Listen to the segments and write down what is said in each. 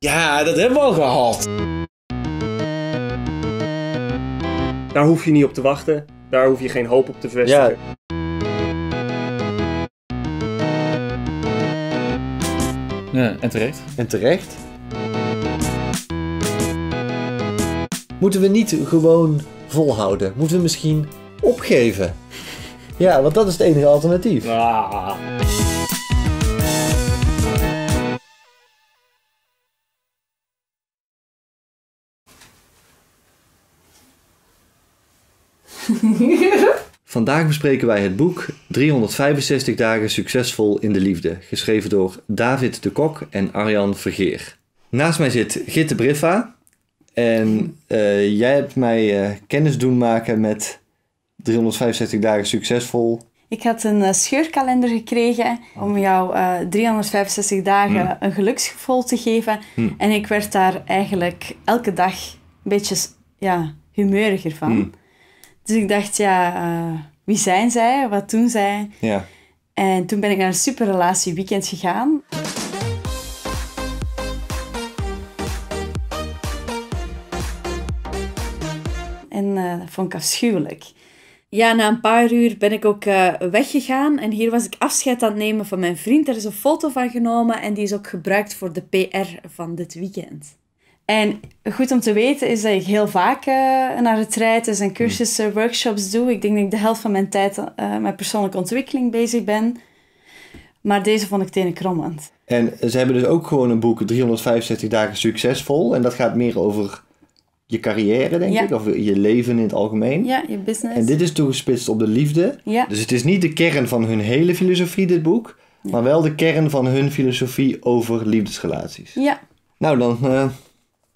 Ja, dat hebben we al gehad. Daar hoef je niet op te wachten. Daar hoef je geen hoop op te vestigen. Ja. en terecht. En terecht. Moeten we niet gewoon volhouden? Moeten we misschien opgeven? Ja, want dat is het enige alternatief. Ah. Vandaag bespreken wij het boek 365 dagen succesvol in de liefde, geschreven door David de Kok en Arjan Vergeer. Naast mij zit Gitte Briffa en eh, jij hebt mij eh, kennis doen maken met 365 dagen succesvol. Ik had een eh, scheurkalender gekregen om jou 365 dagen hmm. een geluksgevoel te geven. Hmm. En ik werd daar eigenlijk elke dag een beetje ja, humeuriger van. Hmm. Dus ik dacht, ja, eh, wie zijn zij? Wat doen zij? Ja. En toen ben ik naar een superrelatie weekend gegaan. En eh, dat vond ik afschuwelijk. Ja, na een paar uur ben ik ook eh, weggegaan en hier was ik afscheid aan het nemen van mijn vriend. Er is een foto van genomen en die is ook gebruikt voor de PR van dit weekend. En goed om te weten is dat ik heel vaak uh, naar retreats en cursussen, mm. workshops doe. Ik denk dat ik de helft van mijn tijd uh, met persoonlijke ontwikkeling bezig ben. Maar deze vond ik krommend. En ze hebben dus ook gewoon een boek, 365 dagen succesvol. En dat gaat meer over je carrière, denk ik, of je leven in het algemeen. Ja, je business. En dit is toegespitst op de liefde. Ja. Dus het is niet de kern van hun hele filosofie, dit boek. Maar wel de kern van hun filosofie over liefdesrelaties. Ja. Nou, dan eh,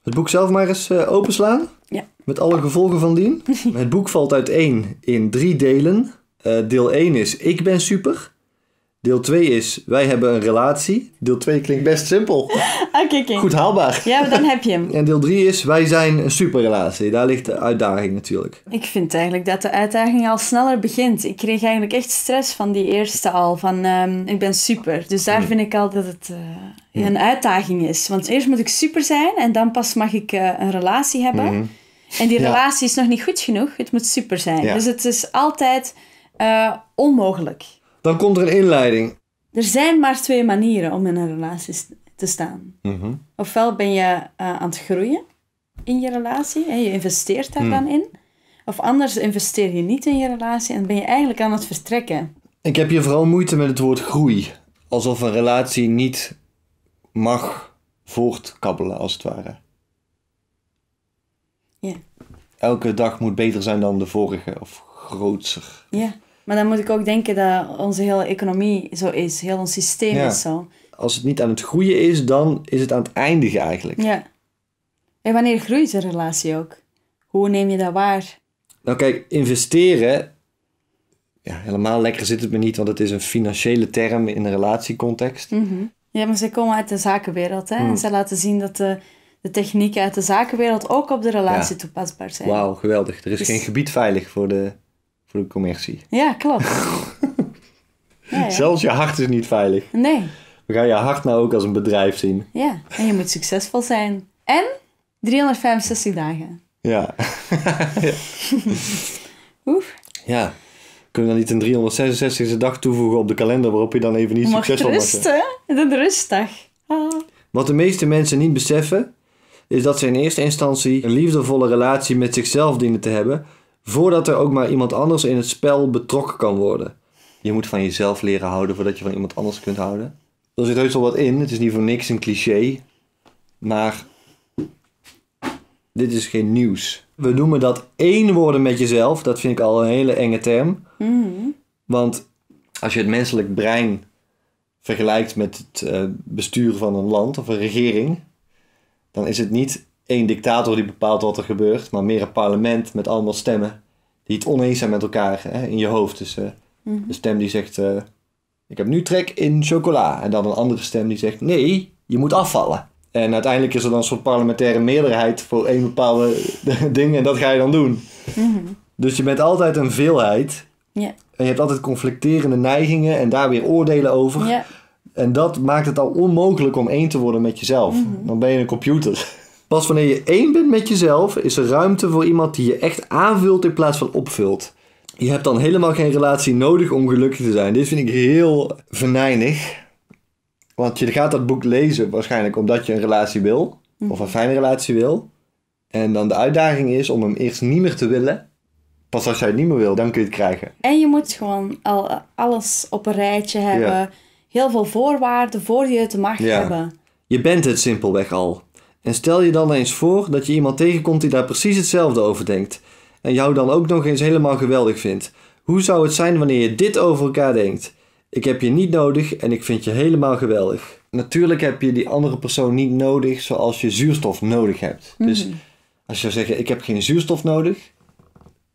het boek zelf maar eens eh, openslaan. Ja. Met alle gevolgen van dien. het boek valt uiteen in drie delen. Eh, deel 1 is Ik ben super. Deel 2 is, wij hebben een relatie. Deel 2 klinkt best simpel. Oké, Goed haalbaar. Ja, dan heb je hem. En deel 3 is, wij zijn een superrelatie. Daar ligt de uitdaging natuurlijk. Ik vind eigenlijk dat de uitdaging al sneller begint. Ik kreeg eigenlijk echt stress van die eerste al. Van, ehm, ik ben super. Dus daar vind ik al dat het eh, een uitdaging is. Want eerst moet ik super zijn en dan pas mag ik eh, een relatie hebben. Mhm. En die relatie is nog niet goed genoeg. Het moet super zijn. Dus het is altijd eh, onmogelijk. Dan komt er een inleiding. Er zijn maar twee manieren om in een relatie te staan. Mhm. Ofwel ben je eh, aan het groeien in je relatie en je investeert daar mhm. dan in. Of anders investeer je niet in je relatie en ben je eigenlijk aan het vertrekken. Ik heb hier vooral moeite met het woord groei. Alsof een relatie niet mag voortkabbelen, als het ware. Ja. Elke dag moet beter zijn dan de vorige of grootser. Ja. Maar dan moet ik ook denken dat onze hele economie zo is. Heel ons systeem is zo. Als het niet aan het groeien is, dan is het aan het eindigen eigenlijk. Ja. En wanneer groeit een relatie ook? Hoe neem je dat waar? Nou kijk, investeren... Ja, helemaal lekker zit het me niet, want het is een financiële term in een relatiecontext. Mm Ja, maar ze komen uit de zakenwereld. Hè? En mm. ze laten zien dat de, de technieken uit de zakenwereld ook op de relatie toepasbaar zijn. Wauw, geweldig. Er is dus geen gebied veilig voor de voor de commercie. Ja, klopt. Zelfs je hart is niet veilig. Nee. We gaan je hart nou ook als een bedrijf zien. Ja, en je moet succesvol zijn. En 365 dagen. Ja. ja. Oef. Ja. Kunnen we dan niet een 366 e dag toevoegen op de kalender waarop je dan even niet Mag succesvol bent? rusten. De rustdag. Ah. Wat de meeste mensen niet beseffen, is dat ze in eerste instantie een liefdevolle relatie met zichzelf dienen te hebben, voordat er ook maar iemand anders in het spel betrokken kan worden. Je moet van jezelf leren houden voordat je van iemand anders kunt houden. Er zit heus wel wat in. Het is niet voor niks een cliché. Maar dit is geen nieuws. We noemen dat één worden met jezelf. Dat vind ik al een hele enge term. Mm. Want als je het menselijk brein vergelijkt met het eh, besturen van een land of een regering, dan is het niet één dictator die bepaalt wat er gebeurt, maar meer een parlement met allemaal stemmen die het oneens zijn met elkaar hè, in je hoofd. Dus eh, mhm. de stem die zegt: eh, Ik heb nu trek in chocola. En dan een andere stem die zegt: Nee, je moet afvallen. En uiteindelijk is er dan een soort parlementaire meerderheid voor één bepaalde ding en dat ga je dan doen. Mhm. Dus je bent altijd een veelheid. En je hebt altijd conflicterende neigingen en daar weer oordelen over. En dat maakt het al onmogelijk om één te worden met jezelf. Mhm. Dan ben je een computer. Pas wanneer je één bent met jezelf, is er ruimte voor iemand die je echt aanvult in plaats van opvult. Je hebt dan helemaal geen relatie nodig om gelukkig te zijn. Dit vind ik heel venijnig. Want je gaat dat boek lezen waarschijnlijk omdat je een relatie wil. Hm. Of een fijne relatie wil. En dan de uitdaging is om hem eerst niet meer te willen. Pas als jij het niet meer wil, dan kun je het krijgen. En je moet gewoon al alles op een rijtje hebben. Heel veel voorwaarden voor je het mag hebben. Je bent het simpelweg al. En stel je dan eens voor dat je iemand tegenkomt die daar precies hetzelfde over denkt. En jou dan ook nog eens helemaal geweldig vindt. Hoe zou het zijn wanneer je dit over elkaar denkt? Ik heb je niet nodig en ik vind je helemaal geweldig. Natuurlijk heb je die andere persoon niet nodig zoals je zuurstof nodig hebt. Mhm. Dus als je zou zeggen, ik heb geen zuurstof nodig,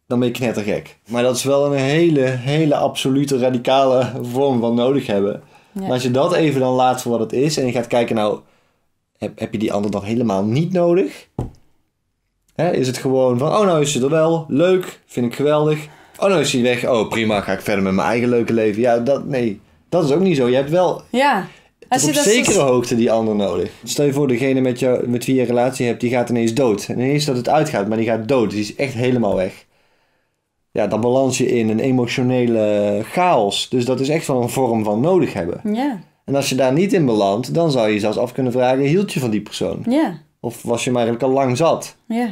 dan ben je knettergek. Maar dat is wel een hele, hele absolute radicale vorm van nodig hebben. Maar als je dat even dan laat voor wat het is en je gaat kijken, nou, heb, heb je die ander dan helemaal niet nodig? Hè, is het gewoon van, oh nou is ze er wel, leuk, vind ik geweldig. Oh nou is hij weg, oh prima, ga ik verder met mijn eigen leuke leven. Ja, dat, nee, dat is ook niet zo. Je hebt wel ja. op zekere hoogte die ander nodig. Stel je voor, degene met, jou, met wie je een relatie hebt, die gaat ineens dood. En ineens dat het uitgaat, maar die gaat dood. Die is echt helemaal weg. Ja, dan balans je in een emotionele chaos. Dus dat is echt wel een vorm van nodig hebben. Ja. En als je daar niet in belandt, dan zou je zelfs af kunnen vragen: hield je van die persoon? Ja. Of was je maar eigenlijk al lang zat? Ja.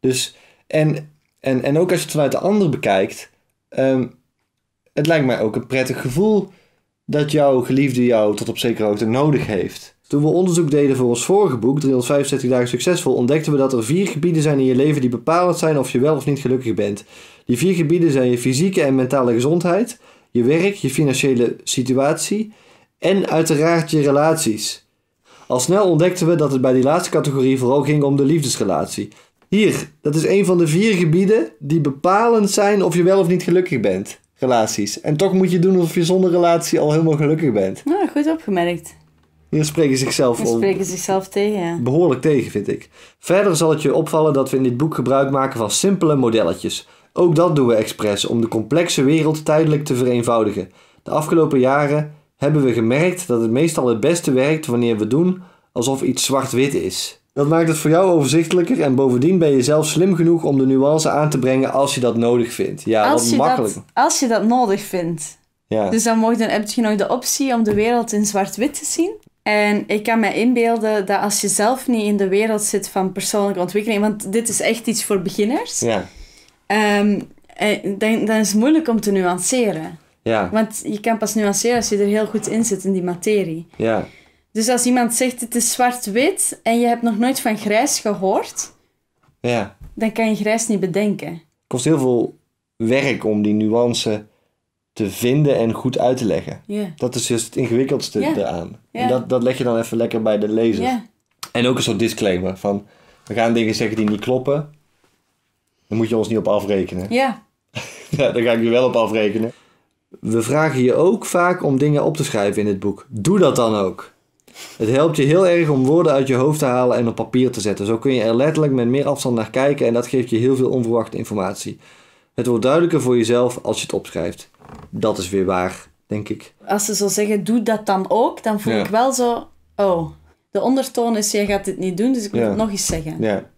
Dus, en, en, en ook als je het vanuit de ander bekijkt, ehm, het lijkt mij ook een prettig gevoel dat jouw geliefde jou tot op zekere hoogte nodig heeft. Toen we onderzoek deden voor ons vorige boek, 365 dagen succesvol, ontdekten we dat er vier gebieden zijn in je leven die bepalend zijn of je wel of niet gelukkig bent. Die vier gebieden zijn je fysieke en mentale gezondheid, je werk, je financiële situatie, en uiteraard je relaties. Al snel ontdekten we dat het bij die laatste categorie vooral ging om de liefdesrelatie. Hier, dat is een van de vier gebieden die bepalend zijn of je wel of niet gelukkig bent. Relaties. En toch moet je doen alsof je zonder relatie al helemaal gelukkig bent. Nou, goed opgemerkt. Hier spreken zichzelf, om... spreken zichzelf tegen. Behoorlijk tegen, vind ik. Verder zal het je opvallen dat we in dit boek gebruik maken van simpele modelletjes. Ook dat doen we expres om de complexe wereld tijdelijk te vereenvoudigen. De afgelopen jaren hebben we gemerkt dat het meestal het beste werkt wanneer we doen alsof iets zwart-wit is. Dat maakt het voor jou overzichtelijker en bovendien ben je zelf slim genoeg om de nuance aan te brengen als je dat nodig vindt. Ja, als wat makkelijk. Dat, als je dat nodig vindt. Ja. Dus dan, mocht, dan heb je nog de optie om de wereld in zwart-wit te zien. En ik kan me inbeelden dat als je zelf niet in de wereld zit van persoonlijke ontwikkeling, want dit is echt iets voor beginners, ja. Um, dan, dan is het moeilijk om te nuanceren. Ja. Want je kan pas nuanceren als je er heel goed in zit in die materie. Ja. Dus als iemand zegt het is zwart-wit en je hebt nog nooit van grijs gehoord, ja. dan kan je grijs niet bedenken. Het kost heel veel werk om die nuance te vinden en goed uit te leggen. Ja. Dat is juist het ingewikkeldste eraan. En dat, dat leg je dan even lekker bij de lezer. En ook een soort disclaimer van we gaan dingen zeggen die niet kloppen. Dan moet je ons niet op afrekenen. Ja. ja daar ga ik je wel op afrekenen. We vragen je ook vaak om dingen op te schrijven in het boek. Doe dat dan ook. Het helpt je heel erg om woorden uit je hoofd te halen en op papier te zetten. Zo kun je er letterlijk met meer afstand naar kijken en dat geeft je heel veel onverwachte informatie. Het wordt duidelijker voor jezelf als je het opschrijft. Dat is weer waar, denk ik. Als ze zo zeggen, doe dat dan ook, dan voel ik wel zo, oh, de ondertoon is, jij gaat dit niet doen, dus ik moet het nog eens zeggen. Ja.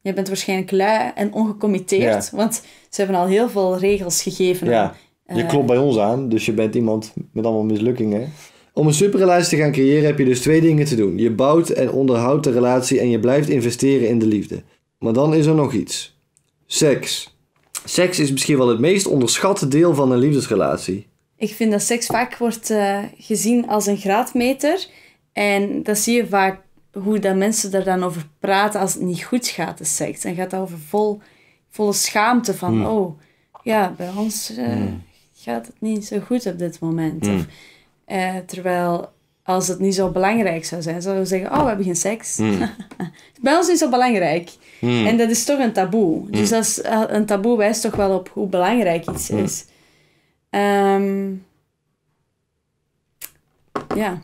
Je bent waarschijnlijk lui en ongecommitteerd, want ze hebben al heel veel regels gegeven. Ja. Je eh, klopt bij ons aan, dus je bent iemand met allemaal mislukkingen. Om een superrelatie te gaan creëren heb je dus twee dingen te doen. Je bouwt en onderhoudt de relatie en je blijft investeren in de liefde. Maar dan is er nog iets. Seks. Seks is misschien wel het meest onderschatte deel van een liefdesrelatie. Ik vind dat seks vaak wordt eh, gezien als een graadmeter. En dat zie je vaak hoe dat mensen er dan over praten als het niet goed gaat, de seks. En gaat dat over vol, volle schaamte van, hmm. oh, ja, bij ons eh, hmm gaat het niet zo goed op dit moment. Hmm. Eh, terwijl als het niet zo belangrijk zou zijn, zouden we zeggen, oh, we hebben geen seks. Mm. Bij ons is zo belangrijk. Hmm. En dat is toch een taboe. Hmm. Dus dat is, eh, een taboe wijst toch wel op hoe belangrijk iets is. Ehm, ja.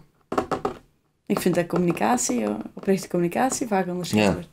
Ik vind dat communicatie, oprechte communicatie, vaak onderschat wordt.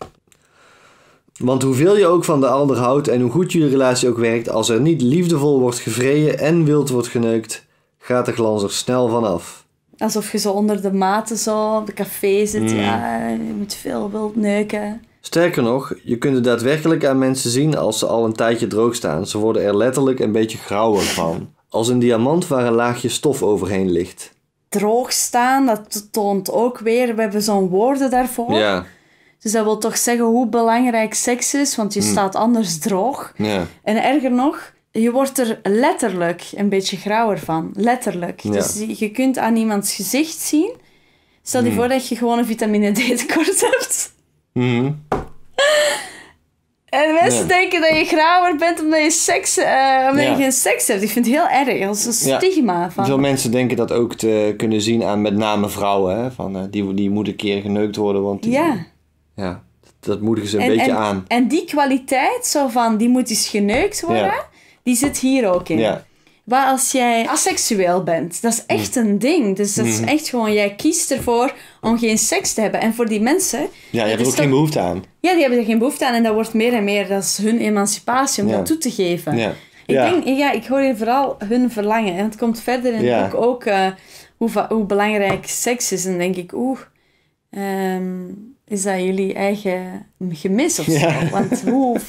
Want hoeveel je ook van de ander houdt en hoe goed jullie relatie ook werkt, als er niet liefdevol wordt gevreden en wild wordt geneukt, gaat de glans er snel vanaf. Alsof je zo onder de maten zo op de café zit, mm. ja, je moet veel wild neuken. Sterker nog, je kunt het daadwerkelijk aan mensen zien als ze al een tijdje droog staan. Ze worden er letterlijk een beetje grauwer van. Als een diamant waar een laagje stof overheen ligt. Droog staan, dat toont ook weer. We hebben zo'n woorden daarvoor. Ja. Dus dat wil toch zeggen hoe belangrijk seks is, want je hmm. staat anders droog. En erger nog, je wordt er letterlijk een beetje grauwer van. Letterlijk. Dus je kunt aan iemands gezicht zien. Stel je hmm. voor dat je gewoon een vitamine D tekort hebt. Hmm. En mensen denken dat je grauwer bent omdat je, seks, eh, omdat je geen seks hebt. Ik vind het heel erg. Dat is een stigma. Van. Veel mensen denken dat ook te kunnen zien aan met name vrouwen. Hè? Van, eh, die, die moeten een keer geneukt worden, want ja ja, dat moedigen ze een beetje aan. En die kwaliteit, zo van, die moet eens geneukt worden, die zit hier ook in. Ja. als jij asexueel bent, dat is echt mm. een ding. Dus dat is mm. echt gewoon, jij kiest ervoor om geen seks te hebben. En voor die mensen. Ja, die hebben er ook geen behoefte aan. Ja, die hebben er geen behoefte aan. En dat wordt meer en meer, dat is hun emancipatie om dat toe te geven. Ja. Ik, ja. Denk, ja, ik hoor hier vooral hun verlangen. En het komt verder in ja. ook, eh, ook hoe, belangrijk seks is. En denk ik, oeh. Ehm, is dat jullie eigen gemis of zo? Want hoe...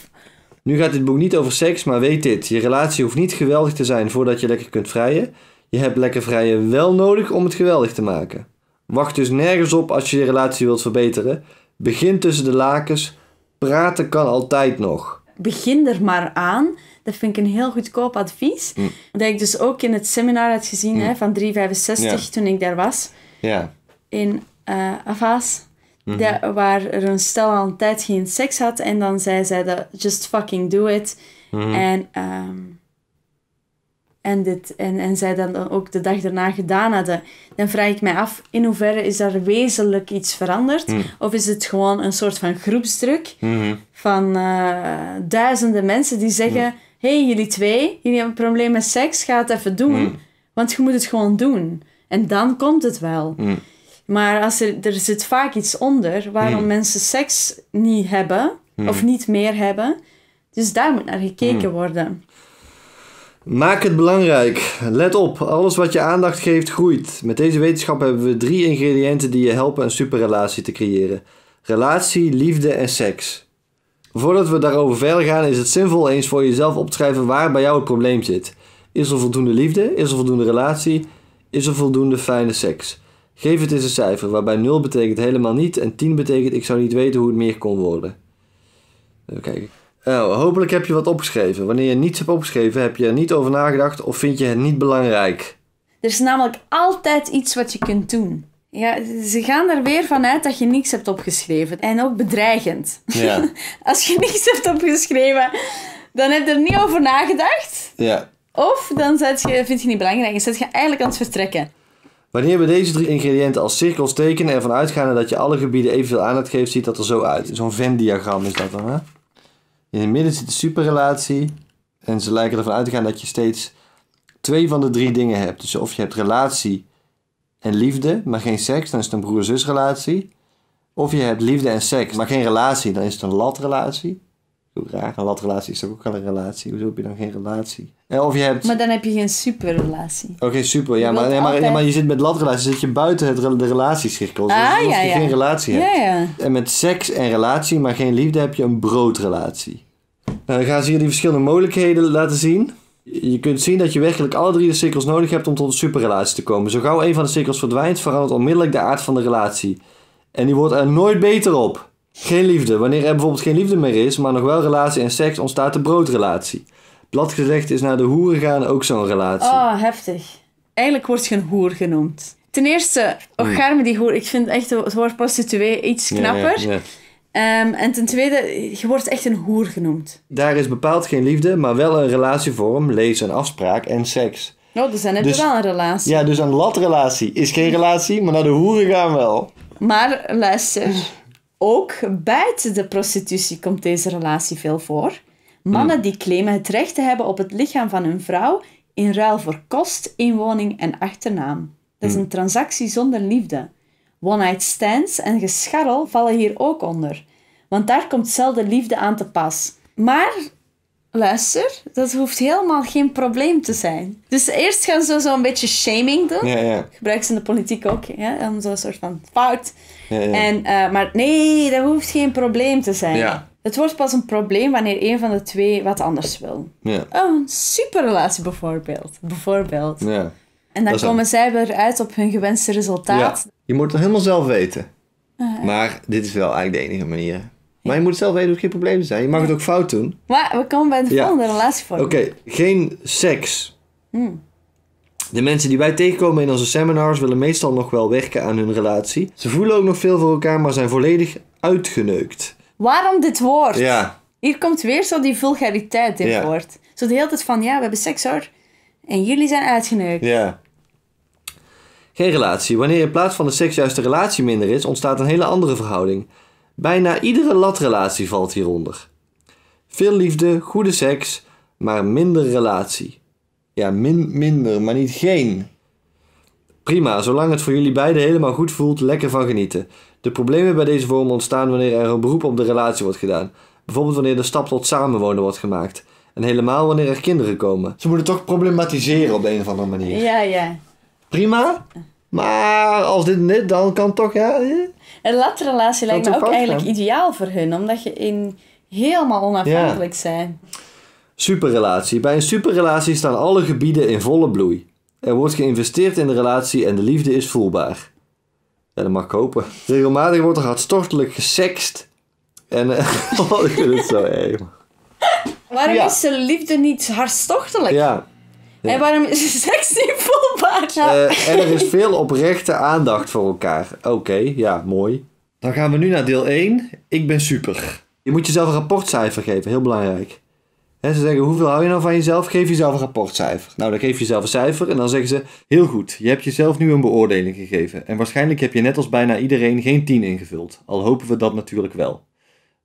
Nu gaat dit boek niet over seks, maar weet dit. Je relatie hoeft niet geweldig te zijn voordat je lekker kunt vrijen. Je hebt lekker vrijen wel nodig om het geweldig te maken. Wacht dus nergens op als je je relatie wilt verbeteren. Begin tussen de lakens. Praten kan altijd nog. Begin er maar aan. Dat vind ik een heel goedkoop advies. Mm. Dat ik dus ook in het seminar had gezien hè, mm. van 365 toen ik daar was. Ja. In uh, Mhm. waar er een stel al een tijd geen seks had en dan zei zij dat just fucking do it. Mhm. En, ehm, en, dit, en, en zij dan ook de dag daarna gedaan hadden. Dan vraag ik mij af, in hoeverre is daar wezenlijk iets veranderd? Mhm. Of is het gewoon een soort van groepsdruk van eh, duizenden mensen die zeggen... hey, jullie twee, jullie hebben een probleem met seks, ga het even doen. Want je moet het gewoon doen. En dan komt het wel. Maar als er, er zit vaak iets onder waarom hmm. mensen seks niet hebben hmm. of niet meer hebben. Dus daar moet naar gekeken hmm. worden. Maak het belangrijk. Let op, alles wat je aandacht geeft groeit. Met deze wetenschap hebben we drie ingrediënten die je helpen een superrelatie te creëren: relatie, liefde en seks. Voordat we daarover verder gaan, is het zinvol eens voor jezelf op te schrijven waar bij jou het probleem zit. Is er voldoende liefde? Is er voldoende relatie? Is er voldoende fijne seks? Geef het eens een cijfer, waarbij 0 betekent helemaal niet en 10 betekent ik zou niet weten hoe het meer kon worden. Even kijken. Oh, hopelijk heb je wat opgeschreven. Wanneer je niets hebt opgeschreven, heb je er niet over nagedacht of vind je het niet belangrijk. Er is namelijk altijd iets wat je kunt doen. Ja, ze gaan er weer vanuit dat je niets hebt opgeschreven. En ook bedreigend. Ja. Als je niets hebt opgeschreven, dan heb je er niet over nagedacht. Ja. Of dan zet je, vind je niet belangrijk en zet je eigenlijk aan het vertrekken. Wanneer we deze drie ingrediënten als cirkels tekenen en ervan uitgaan dat je alle gebieden evenveel aandacht geeft, ziet dat er zo uit. Zo'n Venn-diagram is dat dan, hè? In het midden zit de superrelatie. En ze lijken ervan uit te gaan dat je steeds twee van de drie dingen hebt. Dus of je hebt relatie en liefde, maar geen seks, dan is het een broer-zusrelatie. Of je hebt liefde en seks, maar geen relatie, dan is het een latrelatie hoe raar, een latrelatie is toch ook al een relatie? Hoezo heb je dan geen relatie? Eh, of je hebt... Maar dan heb je geen superrelatie. Oké, oh, super. Ja maar, maar, maar, je zit met latrelaties, zit je buiten het, de relatiescirkel Dus ah, je ja. geen relatie hebt. En met seks en relatie, maar geen liefde, heb je een broodrelatie. Nou, dan gaan ze hier die verschillende mogelijkheden laten zien. Je kunt zien dat je werkelijk alle drie de cirkels nodig hebt om tot een superrelatie te komen. Zo gauw een van de cirkels verdwijnt, verandert onmiddellijk de aard van de relatie. En die wordt er nooit beter op. Geen liefde. Wanneer er bijvoorbeeld geen liefde meer is, maar nog wel relatie en seks, ontstaat de broodrelatie. Plat gezegd is naar de hoeren gaan ook zo'n relatie. Oh, heftig. Eigenlijk wordt je een hoer genoemd. Ten eerste, hmm. ocharme die hoer. Ik vind echt het woord prostituee iets knapper. Ja, ehm, en ten tweede, je wordt echt een hoer genoemd. Daar is bepaald geen liefde, maar wel een relatievorm, lees en afspraak en seks. Oh, dus dan heb wel een relatie. Ja, dus een latrelatie is geen relatie, maar naar de hoeren gaan wel. Maar luister. Ook buiten de prostitutie komt deze relatie veel voor. Mannen hmm. die claimen het recht te hebben op het lichaam van hun vrouw in ruil voor kost, inwoning en achternaam. Dat is hmm. een transactie zonder liefde. One-night stands en gescharrel vallen hier ook onder, want daar komt zelden liefde aan te pas. Maar luister, dat hoeft helemaal geen probleem te zijn. Dus eerst gaan ze zo'n beetje shaming doen. Ja, ja. Gebruiken ze in de politiek ook, ja? om zo'n soort van fout. Ja, ja. En, eh, maar nee, dat hoeft geen probleem te zijn. Ja. Het wordt pas een probleem wanneer een van de twee wat anders wil. Ja. Oh, een superrelatie bijvoorbeeld. Bijvoorbeeld. Ja. En dan komen zij weer uit op hun gewenste resultaat. Ja. Je moet het helemaal zelf weten. Ah, maar dit is wel eigenlijk de enige manier. Maar je moet het zelf weten, hoe geen probleem zijn. Je mag het ook fout doen. Maar we komen bij de volgende relatievorm. Oké, geen seks. Hmm. De mensen die wij tegenkomen in onze seminars willen meestal nog wel werken aan hun relatie. Ze voelen ook nog veel voor elkaar, maar zijn volledig uitgeneukt. Waarom dit woord? Ja. Hier komt weer zo die vulgariteit in ja. woord. Zo de hele tijd van, ja, we hebben seks hoor. En jullie zijn uitgeneukt. Ja. Geen relatie. Wanneer in plaats van de seks juist de relatie minder is, ontstaat een hele andere verhouding. Bijna iedere latrelatie valt hieronder. Veel liefde, goede seks, maar minder relatie. Ja, min, minder, maar niet geen. Prima, zolang het voor jullie beiden helemaal goed voelt, lekker van genieten. De problemen bij deze vorm ontstaan wanneer er een beroep op de relatie wordt gedaan. Bijvoorbeeld wanneer de stap tot samenwonen wordt gemaakt. En helemaal wanneer er kinderen komen. Ze moeten toch problematiseren op een of andere manier. Ja, ja. Prima, maar als dit net, dan kan toch, ja. Een relatie lijkt me ook eigenlijk ideaal voor hun, omdat je in helemaal onafhankelijk zijn. Superrelatie. Bij een superrelatie staan alle gebieden in volle bloei. Er wordt geïnvesteerd in de relatie en de liefde is voelbaar. Ja, dat mag ik hopen. Regelmatig wordt er hartstochtelijk gesext. En eh, oh, ik vind het zo erg. Waarom is de liefde niet hartstochtelijk? Ja. En waarom is seks niet vol? Eh, en er is veel oprechte aandacht voor elkaar. Oké, ja, mooi. Dan gaan we nu naar deel 1. Ik ben super. Je moet jezelf een rapportcijfer geven, heel belangrijk. ze zeggen, hoeveel hou je nou van jezelf? Geef jezelf een rapportcijfer. Nou, dan geef je jezelf een cijfer en dan zeggen ze, heel goed, je hebt jezelf nu een beoordeling gegeven. En waarschijnlijk heb je net als bijna iedereen geen 10 ingevuld. Al hopen we dat natuurlijk wel.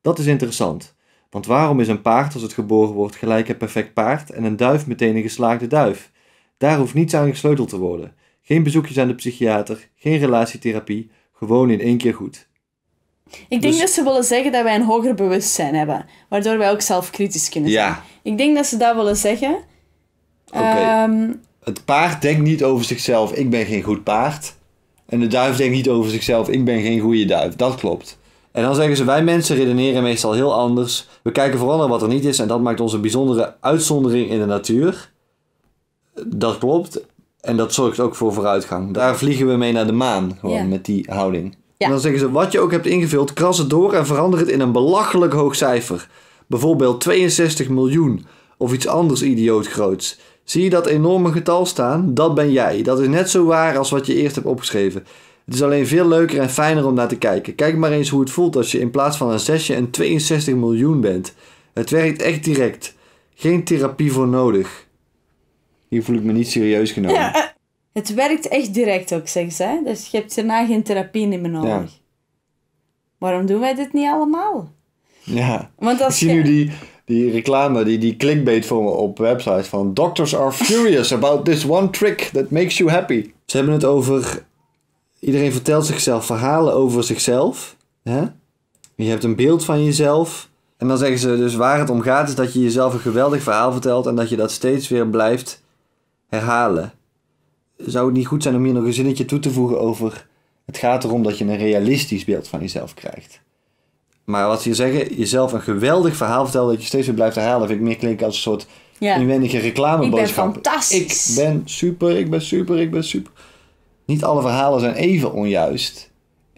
Dat is interessant. Want waarom is een paard als het geboren wordt gelijk een perfect paard en een duif meteen een geslaagde duif? Daar hoeft niets aan gesleuteld te worden. Geen bezoekjes aan de psychiater, geen relatietherapie, gewoon in één keer goed. Ik denk dus- dat ze willen zeggen dat wij een hoger bewustzijn hebben, waardoor wij ook zelfkritisch kunnen zijn. Ja. Ik denk dat ze dat willen zeggen. Ehm, Het paard denkt niet over zichzelf, ik ben geen goed paard. En de duif denkt niet over zichzelf, ik ben geen goede duif. Dat klopt. En dan zeggen ze, wij mensen redeneren meestal heel anders. We kijken vooral naar wat er niet is en dat maakt onze bijzondere uitzondering in de natuur dat klopt. En dat zorgt ook voor vooruitgang. Daar vliegen we mee naar de maan, gewoon met die houding. En dan zeggen ze, wat je ook hebt ingevuld, kras het door en verander het in een belachelijk hoog cijfer. Bijvoorbeeld 62 miljoen of iets anders idioot groots. Zie je dat enorme getal staan? Dat ben jij. Dat is net zo waar als wat je eerst hebt opgeschreven. Het is alleen veel leuker en fijner om naar te kijken. Kijk maar eens hoe het voelt als je in plaats van een zesje een 62 miljoen bent. Het werkt echt direct. Geen therapie voor nodig hier voel ik me niet serieus genomen. Ja, eh, het werkt echt direct ook, zeggen ze. Hè? Dus je hebt daarna geen therapie meer nodig. Waarom doen wij dit niet allemaal? Ja, Want als ik zie je... nu die, die reclame, die, die clickbait voor me op websites van... Doctors are furious about this one trick that makes you happy. Ze hebben het over... Iedereen vertelt zichzelf verhalen over zichzelf. Hè? Je hebt een beeld van jezelf. En dan zeggen ze dus waar het om gaat is dat je jezelf een geweldig verhaal vertelt... en dat je dat steeds weer blijft herhalen. Zou het niet goed zijn om hier nog een zinnetje toe te voegen over... Het gaat erom dat je een realistisch beeld van jezelf krijgt. Maar wat ze hier zeggen, jezelf een geweldig verhaal vertellen dat je steeds weer blijft herhalen, vind ik meer klinken als een soort inwendige reclameboodschap. Ik ben fantastisch. Ik ben super, ik ben super, ik ben super. Niet alle verhalen zijn even onjuist.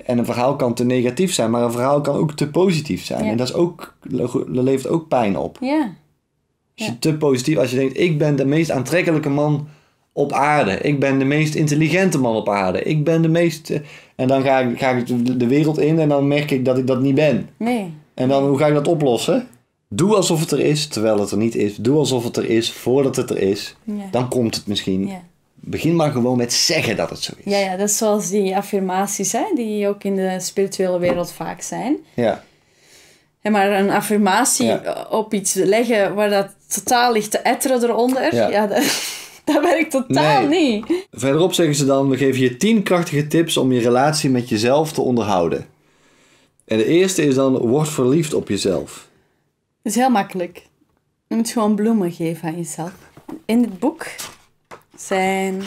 En een verhaal kan te negatief zijn, maar een verhaal kan ook te positief zijn. En dat, is ook, dat levert ook pijn op. Ja. Als je te positief, als je denkt, ik ben de meest aantrekkelijke man op aarde. Ik ben de meest intelligente man op aarde. Ik ben de meest. Eh, en dan ga ik, ga ik de wereld in en dan merk ik dat ik dat niet ben. Nee. En dan hoe ga ik dat oplossen? Doe alsof het er is, terwijl het er niet is. Doe alsof het er is, voordat het er is. Dan komt het misschien. Ja. Begin maar gewoon met zeggen dat het zo is. Ja, ja, dat is zoals die affirmaties, hè, die ook in de spirituele wereld vaak zijn. Ja. maar een affirmatie op iets leggen waar dat totaal ligt de etteren eronder. Ja, ja dat, dat, werkt totaal niet. Verderop zeggen ze dan: we geven je tien krachtige tips om je relatie met jezelf te onderhouden. En de eerste is dan: word verliefd op jezelf. Dat is heel makkelijk. Je moet gewoon bloemen geven aan jezelf. In dit boek zijn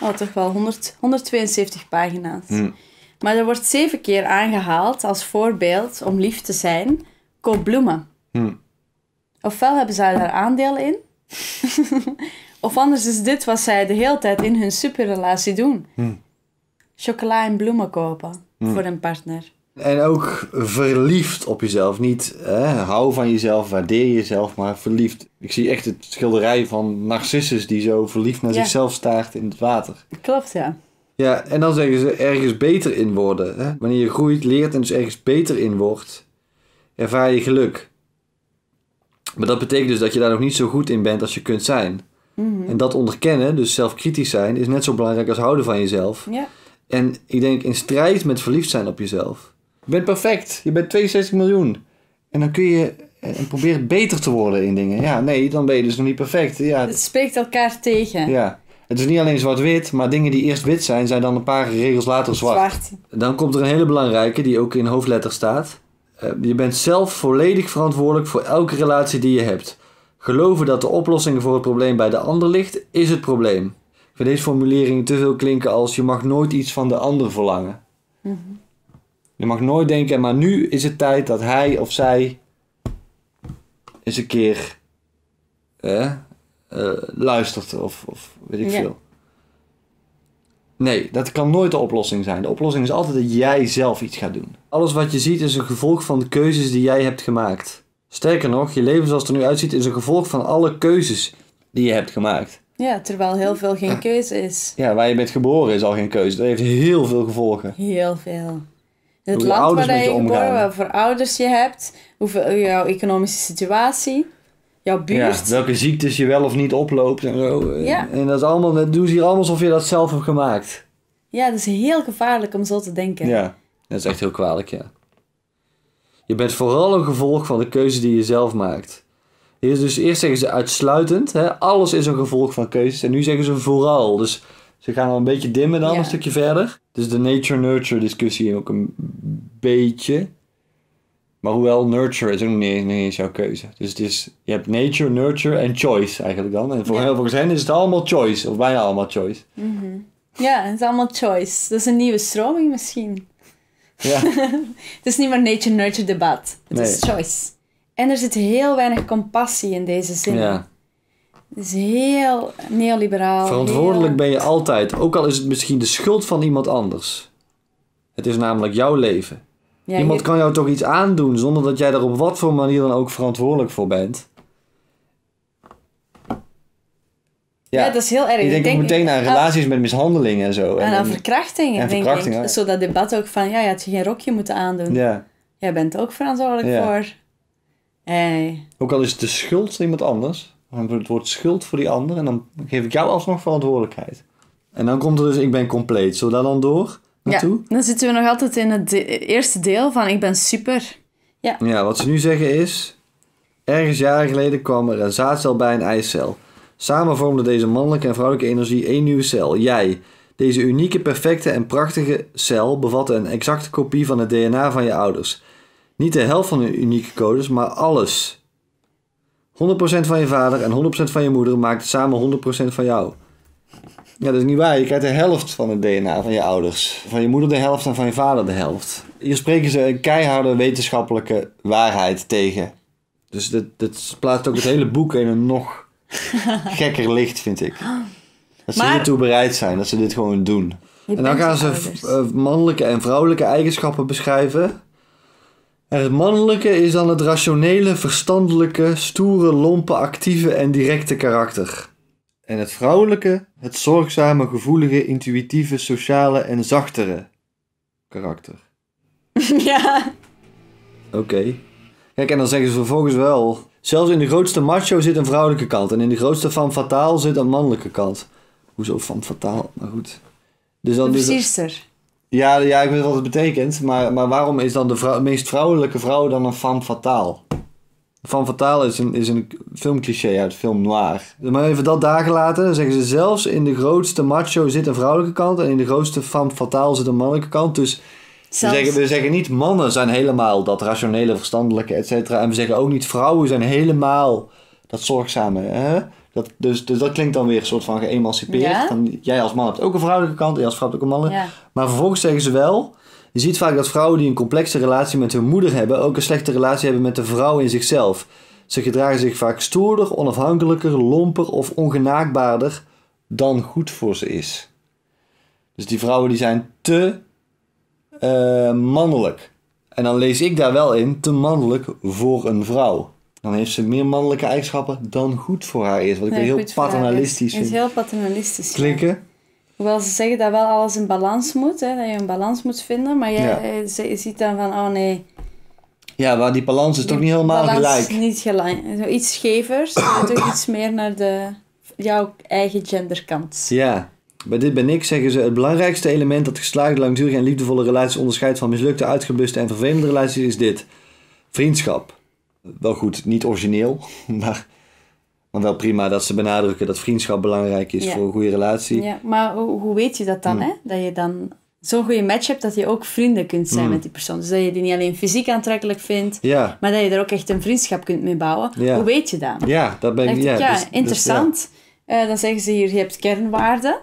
oh, toch wel 100, 172 pagina's. Hmm. Maar er wordt zeven keer aangehaald als voorbeeld om lief te zijn: koop bloemen. Hmm ofwel hebben zij daar aandeel in, of anders is dit wat zij de hele tijd in hun superrelatie doen. Hm. Chocola en bloemen kopen hm. voor een partner. En ook verliefd op jezelf. Niet hè, hou van jezelf, waardeer jezelf, maar verliefd. Ik zie echt het schilderij van Narcissus die zo verliefd naar zichzelf staart in het water. Klopt, ja. Ja, en dan zeggen ze ergens beter in worden. Hè? Wanneer je groeit, leert en dus ergens beter in wordt, ervaar je geluk. Maar dat betekent dus dat je daar nog niet zo goed in bent als je kunt zijn. Mhm. En dat onderkennen, dus zelfkritisch zijn, is net zo belangrijk als houden van jezelf. Ja. En ik denk in strijd met verliefd zijn op jezelf. Je bent perfect. Je bent 62 miljoen. En dan kun je eh, en probeer beter te worden in dingen. Ja, nee, dan ben je dus nog niet perfect. Ja. Het spreekt elkaar tegen. Ja. Het is niet alleen zwart-wit, maar dingen die eerst wit zijn, zijn dan een paar regels later zwart. zwart. Dan komt er een hele belangrijke die ook in hoofdletter staat. Eh, je bent zelf volledig verantwoordelijk voor elke relatie die je hebt. Geloven dat de oplossing voor het probleem bij de ander ligt, is het probleem. Ik vind deze formulering te veel klinken als je mag nooit iets van de ander verlangen. Mhm. Je mag nooit denken, maar nu is het tijd dat hij of zij eens een keer eh, luistert of, of weet ik veel. Nee, dat kan nooit de oplossing zijn. De oplossing is altijd dat jij zelf iets gaat doen. Alles wat je ziet is een gevolg van de keuzes die jij hebt gemaakt. Sterker nog, je leven zoals het er nu uitziet is een gevolg van alle keuzes die je hebt gemaakt. Ja, terwijl heel veel geen keuze is. Ja, waar je bent geboren is al geen keuze. Dat heeft heel veel gevolgen. Heel veel. Het land waar je, je geboren, wat voor ouders je hebt, hoeveel, jouw economische situatie jouw buurt. Ja, welke ziektes je wel of niet oploopt en zo. En dat is allemaal, dat doen ze hier allemaal alsof je dat zelf hebt gemaakt. Ja, dat is heel gevaarlijk om zo te denken. Ja, dat is echt heel kwalijk, ja. Je bent vooral een gevolg van de keuze die je zelf maakt. Hier is dus eerst zeggen ze uitsluitend, hè? alles is een gevolg van keuzes. En nu zeggen ze vooral. Dus ze gaan al een beetje dimmen dan een stukje verder. Dus de nature-nurture discussie ook een beetje. Maar hoewel nurture is ook niet, niet jouw keuze. Dus het is, je hebt nature, nurture en choice eigenlijk dan. En voor, heel, veel hen is het allemaal choice, of bijna allemaal choice. Mm Ja, het is allemaal choice. Dat is een nieuwe stroming misschien. Ja. het is niet meer nature-nurture debat. Het is choice. En er zit heel weinig compassie in deze zin. Ja. Het is heel neoliberaal. Verantwoordelijk ben je altijd, ook al is het misschien de schuld van iemand anders. Het is namelijk jouw leven. Iemand kan jou toch iets aandoen zonder dat jij er op wat voor manier dan ook verantwoordelijk voor bent. Ja, ja dat is heel erg. Ik denk, meteen aan ah. relaties met mishandeling en zo. En, ah, en aan verkrachtingen, en denk Zo dat debat ook van, ja, je had je geen rokje moeten aandoen. Ja. Jij bent ook verantwoordelijk ja. voor. Ook al is het de schuld van iemand anders. Dan wordt het schuld voor die ander en dan geef ik jou alsnog verantwoordelijkheid. En dan komt er dus, ik ben compleet. Zullen dan door? Ja, dan zitten we nog altijd in het eerste deel van ik ben super. Ja. ja, wat ze nu zeggen is... Ergens jaren geleden kwam er een zaadcel bij een eicel. Samen vormden deze mannelijke en vrouwelijke energie één nieuwe cel, jij. Deze unieke, perfecte en prachtige cel bevatte een exacte kopie van het DNA van je ouders. Niet de helft van hun unieke codes, maar alles. 100% van je vader en 100% van je moeder maakt samen 100% van jou. Ja, dat is niet waar. Je krijgt de helft van het DNA van je ouders. Van je moeder de helft en van je vader de helft. Hier spreken ze een keiharde wetenschappelijke waarheid tegen. Dus dat, dat plaatst ook het hele boek in een nog gekker licht, vind ik. Dat ze maar... hiertoe bereid zijn, dat ze dit gewoon doen. en dan gaan ze eh, mannelijke en vrouwelijke eigenschappen beschrijven. En het mannelijke is dan het rationele, verstandelijke, stoere, lompe, actieve en directe karakter. En het vrouwelijke, het zorgzame, gevoelige, intuïtieve, sociale en zachtere karakter. ja. Oké. Kijk, en dan zeggen ze vervolgens wel. Zelfs in de grootste macho zit een vrouwelijke kant. En in de grootste van fataal zit een mannelijke kant. Hoezo van fataal? Maar goed. Dus dan, dus ja, ja, ik weet wat het betekent. Maar, maar waarom is dan de meest vrouwelijke vrouw dan een fanfataal? fataal? Van Fataal is een, is een filmcliché uit film noir. Maar even dat daar gelaten? dan zeggen ze zelfs in de grootste macho zit een vrouwelijke kant en in de grootste Van Fataal zit een mannelijke kant. Dus we, zeggen, we zeggen niet mannen zijn helemaal dat rationele, verstandelijke, et cetera. En we zeggen ook niet vrouwen zijn helemaal dat zorgzame. Hè? Dat, dus, dus, dat klinkt dan weer een soort van geëmancipeerd. jij als man hebt ook een vrouwelijke kant, jij als vrouw hebt ook een mannelijke. Maar vervolgens zeggen ze wel, je ziet vaak dat vrouwen die een complexe relatie met hun moeder hebben, ook een slechte relatie hebben met de vrouw in zichzelf. Ze gedragen zich vaak stoerder, onafhankelijker, lomper of ongenaakbaarder dan goed voor ze is. Dus die vrouwen die zijn te eh, mannelijk. En dan lees ik daar wel in, te mannelijk voor een vrouw. Dan heeft ze meer mannelijke eigenschappen dan goed voor haar is. Wat ik nee, heel paternalistisch vind. Het is heel paternalistisch. Klikken. Hoewel ze zeggen dat wel alles in balans moet, hè, dat je een balans moet vinden, maar jij je eh, ziet dan van, oh nee. Ja, maar die balans is toch niet helemaal gelijk? niet gelijk. iets schevers, maar toch iets meer naar de, jouw eigen genderkant. Ja. Bij dit ben ik, zeggen ze, het belangrijkste element dat geslaagde, langdurige en liefdevolle relaties onderscheidt van mislukte, uitgebuste en vervelende relaties is dit. Vriendschap. Wel goed, niet origineel, maar maar wel prima dat ze benadrukken dat vriendschap belangrijk is voor een goede relatie. Ja, maar hoe, weet je dat dan? Hmm. Hè? Dat je dan zo'n goede match hebt dat je ook vrienden kunt zijn hmm. met die persoon. Dus dat je die niet alleen fysiek aantrekkelijk vindt, maar dat je er ook echt een vriendschap kunt mee bouwen. Hoe weet je dat? Ja, dat ben ik. Ja, ja dus- dus, interessant. Eh, dan zeggen ze hier, je hebt kernwaarden.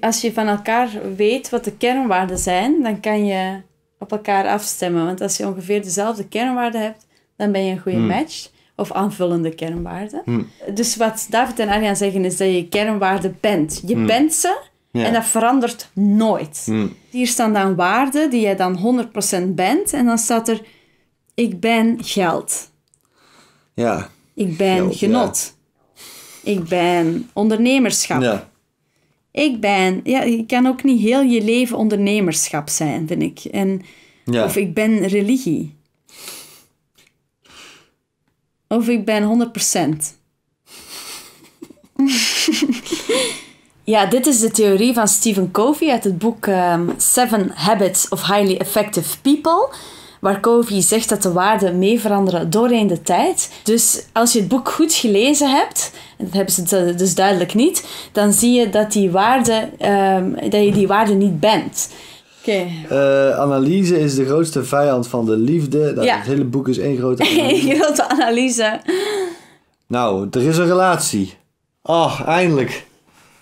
Als je van elkaar weet wat de kernwaarden zijn, dan kan je op elkaar afstemmen. Want als je ongeveer dezelfde kernwaarden hebt, dan ben je een goede hmm. match of aanvullende kernwaarden. Hm. Dus wat David en Arjan zeggen is dat je kernwaarden bent. Je hm. bent ze en dat verandert nooit. Hm. Hier staan dan waarden die jij dan 100% bent en dan staat er ik ben geld. Ja. Ik ben genot. Ik ben ondernemerschap. Ja. Ik ben, ja, je kan ook niet heel je leven ondernemerschap zijn, vind ik. En, Of ik ben religie. Of ik ben 100%. ja, dit is de theorie van Stephen Covey uit het boek um, Seven Habits of Highly Effective People waar Covey zegt dat de waarden mee veranderen doorheen de tijd. Dus als je het boek goed gelezen hebt, dat hebben ze dus, eh, dus duidelijk niet, dan zie je dat, die waarde, ehm, dat je die waarde niet bent. Eh, analyse is de grootste vijand van de liefde. Dat, nou, Het hele boek is één grote analyse. grote analyse. Nou, er is een relatie. Oh, eindelijk.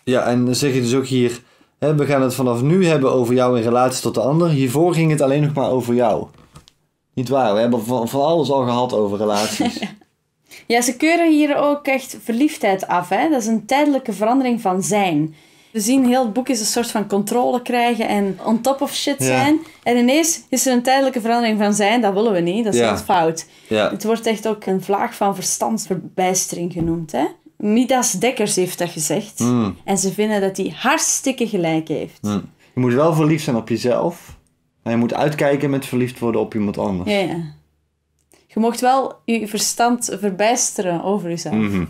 Ja, en dan zeg je dus ook hier... Hè, we gaan het vanaf nu hebben over jou in relatie tot de ander. Hiervoor ging het alleen nog maar over jou. Niet waar, we hebben van, van alles al gehad over relaties. ja, ze keuren hier ook echt verliefdheid af. Hè? Dat is een tijdelijke verandering van zijn... We zien heel het boek is een soort van controle krijgen en on top of shit zijn. En ineens is er een tijdelijke verandering van zijn, dat willen we niet, dat is fout. Ja. Het wordt echt ook een vlaag van verstandsverbijstering genoemd. Hè? Midas Dekkers heeft dat gezegd. Mm. En ze vinden dat hij hartstikke gelijk heeft. Mm. Je moet wel verliefd zijn op jezelf. En je moet uitkijken met verliefd worden op iemand anders. Ja, Je mocht wel je verstand verbijsteren over jezelf. Mhm.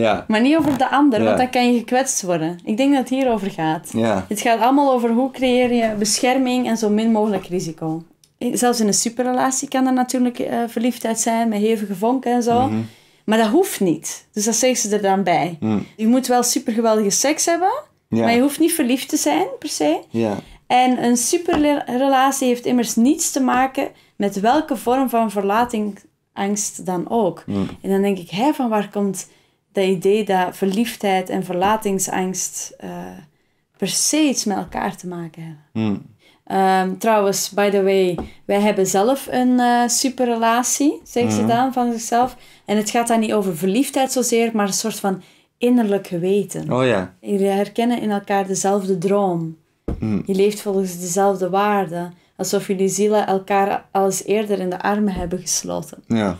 Ja. Maar niet over de ander, want dan kan je gekwetst worden. Ik denk dat het hierover gaat. Het gaat allemaal over hoe creëer je bescherming en zo min mogelijk risico. Eh, zelfs in een superrelatie kan er natuurlijk eh, verliefdheid zijn met hevige vonken en zo. Mhm. Maar dat hoeft niet. Dus dat zeggen ze er dan bij. Mm. Je moet wel supergeweldige seks hebben, maar je hoeft niet verliefd te zijn per se. Ja. En een superrelatie heeft immers niets te maken met welke vorm van verlating angst dan ook. Mm. En dan denk ik, hé, van waar komt dat idee dat verliefdheid en verlatingsangst eh, per se iets met elkaar te maken hebben. Hmm. Ehm, trouwens, by the way, wij hebben zelf een uh, superrelatie, zegt ze hmm. dan van zichzelf. En het gaat dan niet over verliefdheid zozeer, maar een soort van innerlijk geweten. Oh ja. Jullie herkennen in elkaar dezelfde droom. Hmm. Je leeft volgens dezelfde waarden. Alsof jullie zielen elkaar al eens eerder in de armen hebben gesloten. Ja.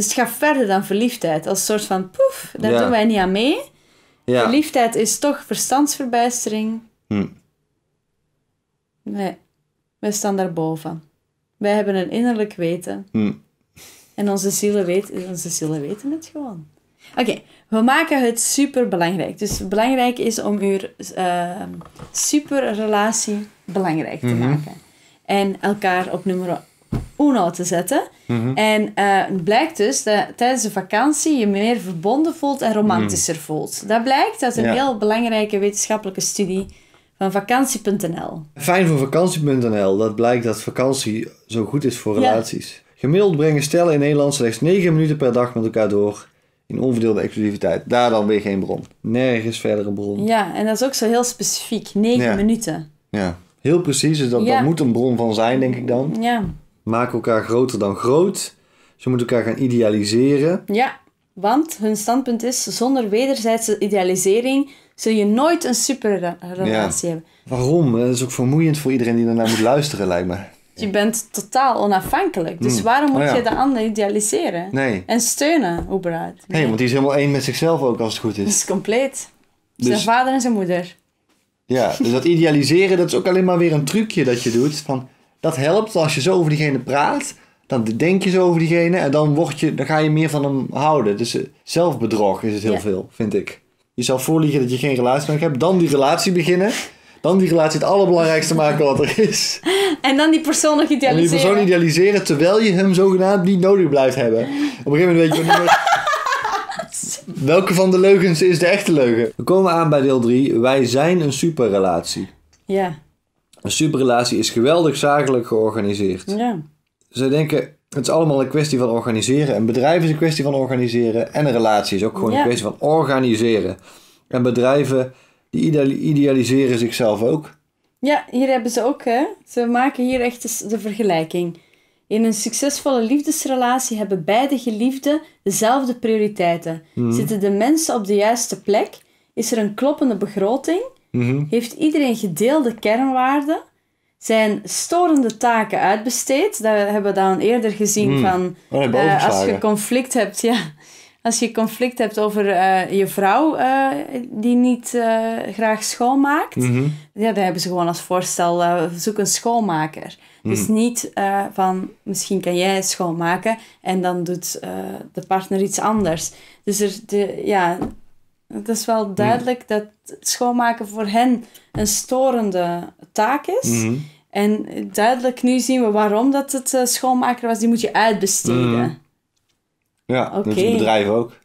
Dus het gaat verder dan verliefdheid. Als een soort van poef, daar doen wij niet aan mee. Ja. Verliefdheid is toch verstandsverbijstering. Hm. Nee, wij staan daarboven. Wij hebben een innerlijk weten. Hm. En onze zielen, weten, onze zielen weten het gewoon. Oké, we maken het super belangrijk. Dus belangrijk is om uw eh, superrelatie belangrijk te mhm. maken. En elkaar op nummer Uno te zetten. Mhm. En eh, het blijkt dus dat tijdens de vakantie je meer verbonden voelt en romantischer mhm. voelt. Dat blijkt uit een heel belangrijke wetenschappelijke studie van vakantie.nl. Fijn voor vakantie.nl, dat blijkt dat vakantie zo goed is voor relaties. Gemiddeld brengen stellen in Nederland slechts 9 minuten per dag met elkaar door in onverdeelde exclusiviteit. Daar dan weer geen bron. Nergens verder een bron. Ja, en dat is ook zo heel specifiek. 9 minuten. Ja, heel precies. Dus dat, dat moet een bron van zijn, denk ik dan. Ja maken elkaar groter dan groot. Ze moeten elkaar gaan idealiseren. Ja, want hun standpunt is: zonder wederzijdse idealisering zul je nooit een superrelatie ja. hebben. Waarom? Eh, dat is ook vermoeiend voor iedereen die ernaar moet luisteren, lijkt me. Je bent totaal onafhankelijk. Dus hmm. waarom moet oh je de ander idealiseren? En steunen, überhaupt. Nee, nee, want die is helemaal één met zichzelf ook, als het goed is. Dat is compleet. Zijn dus vader en zijn moeder. Ja, dus dat idealiseren, dat is ook alleen maar weer een trucje dat je doet. Van, dat helpt. Als je zo over diegene praat, dan denk je zo over diegene en dan, word je, dan ga je meer van hem houden. Dus eh, zelfbedrog is het heel veel, vind ik. Je Jezelf voorliegen dat je geen relatie meer hebt, dan die relatie beginnen. Dan die relatie het allerbelangrijkste maken wat er is. En dan die persoon nog idealiseren. En die persoon idealiseren terwijl je hem zogenaamd niet nodig blijft hebben. Op een gegeven moment weet je wel Welke van de leugens is de echte leugen? We komen aan bij deel 3. Wij zijn een superrelatie. Ja. Een superrelatie is geweldig zakelijk georganiseerd. Ja. Ze denken, het is allemaal een kwestie van organiseren. Een bedrijf is een kwestie van organiseren. En een relatie is ook gewoon een kwestie van organiseren. En bedrijven, die idealiseren zichzelf ook. Ja, hier hebben ze ook, hè. Ze maken hier echt de vergelijking. In een succesvolle liefdesrelatie hebben beide geliefden dezelfde prioriteiten. Hmm. Zitten de mensen op de juiste plek? Is er een kloppende begroting? Mhm. heeft iedereen gedeelde kernwaarden, zijn storende taken uitbesteed. Dat hebben we dan eerder gezien mhm. van oh eh, als je conflict hebt, ja. Als je conflict hebt over eh, je vrouw eh, die niet graag schoonmaakt, mm ja, dan hebben ze gewoon als voorstel: zoek een schoonmaker. Dus mhm. niet van misschien kan jij schoonmaken en dan doet de partner iets anders. Dus er, de, ja, het is wel duidelijk dat schoonmaken voor hen een storende taak is. Mhm. En duidelijk nu zien we waarom dat het eh, schoonmaker was. Die moet je uitbesteden. Mhm. Ja, okay. dat bedrijf ook.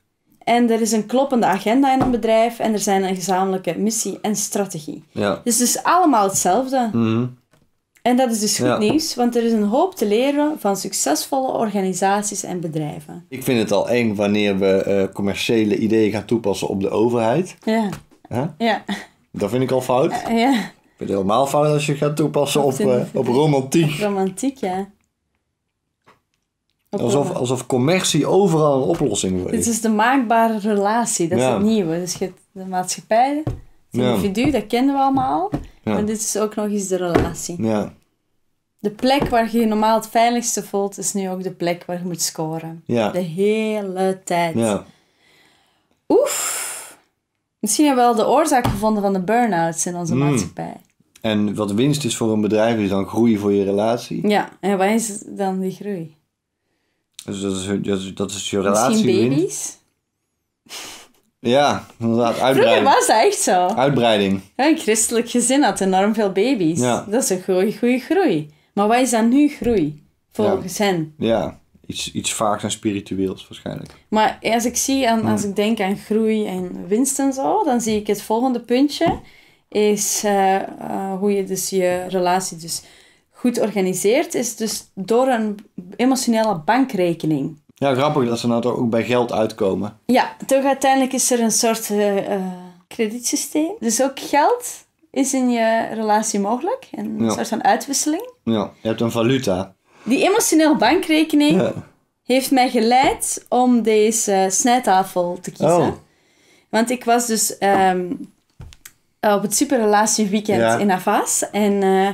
En er is een kloppende agenda in een bedrijf en er zijn een gezamenlijke missie en strategie. Ja. Dus het is allemaal hetzelfde. Mhm. En dat is dus goed nieuws, want er is een hoop te leren van succesvolle organisaties en bedrijven. Ik vind het al eng wanneer we eh, commerciële ideeën gaan toepassen op de overheid. Ja. ja. Dat vind ik al fout. Eh, ja. Ik vind het helemaal fout als je gaat toepassen op, eh, op romantiek. romantiek, ja. alsof, alsof commercie overal een oplossing wordt. Dit is de maakbare relatie, dat is het nieuwe. Dus je de maatschappij, het individu, dat kennen we allemaal en dit is ook nog eens de relatie. Ja. De plek waar je je normaal het veiligste voelt, is nu ook de plek waar je moet scoren. Ja. De hele tijd. Ja. Oef. Misschien hebben we wel de oorzaak gevonden van de burn-outs in onze hmm. maatschappij. En wat winst is voor een bedrijf, is dan groei voor je relatie. Ja, en waar is dan die groei? Dus dat is, dat dat is je relatie. Misschien baby's? Ja, inderdaad. Uitbreiding. was echt zo. Uitbreiding. een christelijk gezin had enorm veel baby's. Ja. Dat is een goede, goede groei. Maar wat is dan nu groei? Volgens hen. Ja, iets, iets vaags en spiritueels waarschijnlijk. Maar als ik, zie aan, als hmm. ik denk aan groei en winst en zo, dan zie ik het volgende puntje. Is eh, eh, hoe je dus je relatie dus goed organiseert. Is dus door een emotionele bankrekening. Ja, grappig dat ze nou ook bij geld uitkomen. Ja, toch uiteindelijk is er een soort uh, kredietsysteem. Dus ook geld is in je relatie mogelijk. Een soort van uitwisseling. Ja, je hebt een valuta. Die emotionele bankrekening heeft mij geleid om deze snijtafel te kiezen. Oh. Want ik was dus ehm, op het superrelatieweekend ja. in Avas. En eh,